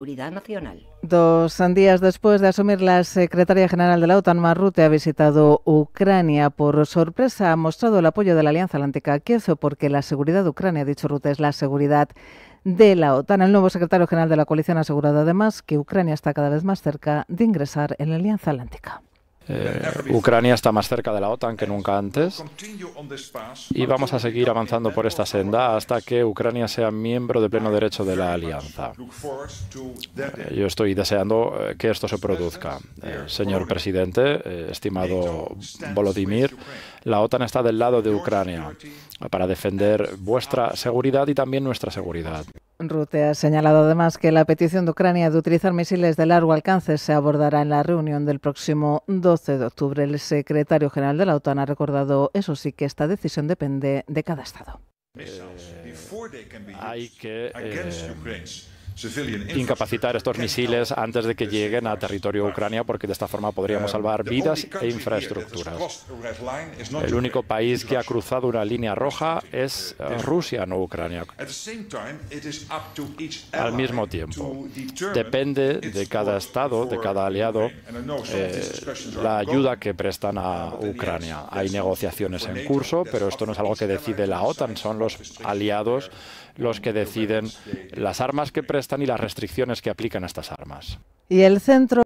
Seguridad Nacional. Dos días después de asumir, la secretaria general de la OTAN, Marrute, ha visitado Ucrania. Por sorpresa, ha mostrado el apoyo de la Alianza Atlántica a Kiev, porque la seguridad de Ucrania, ha dicho Rute, es la seguridad de la OTAN. El nuevo secretario general de la coalición ha asegurado además que Ucrania está cada vez más cerca de ingresar en la Alianza Atlántica. Eh, Ucrania está más cerca de la OTAN que nunca antes y vamos a seguir avanzando por esta senda hasta que Ucrania sea miembro de pleno derecho de la alianza. Eh, yo estoy deseando eh, que esto se produzca. señor presidente, estimado Volodymyr, la OTAN está del lado de Ucrania para defender vuestra seguridad y también nuestra seguridad. Rute ha señalado además que la petición de Ucrania de utilizar misiles de largo alcance se abordará en la reunión del próximo 12 de octubre. El secretario general de la OTAN ha recordado, eso sí, que esta decisión depende de cada Estado incapacitar estos misiles antes de que lleguen a territorio ucrania, porque de esta forma podríamos salvar vidas e infraestructuras. El único país que ha cruzado una línea roja es eh, Rusia, no Ucrania. Al mismo tiempo, depende de cada Estado, de cada aliado, eh, la ayuda que prestan a Ucrania. Hay negociaciones en curso, pero esto no es algo que decide la OTAN, son los aliados los que deciden las armas que prestan están y las restricciones que aplican a estas armas. Y el Centro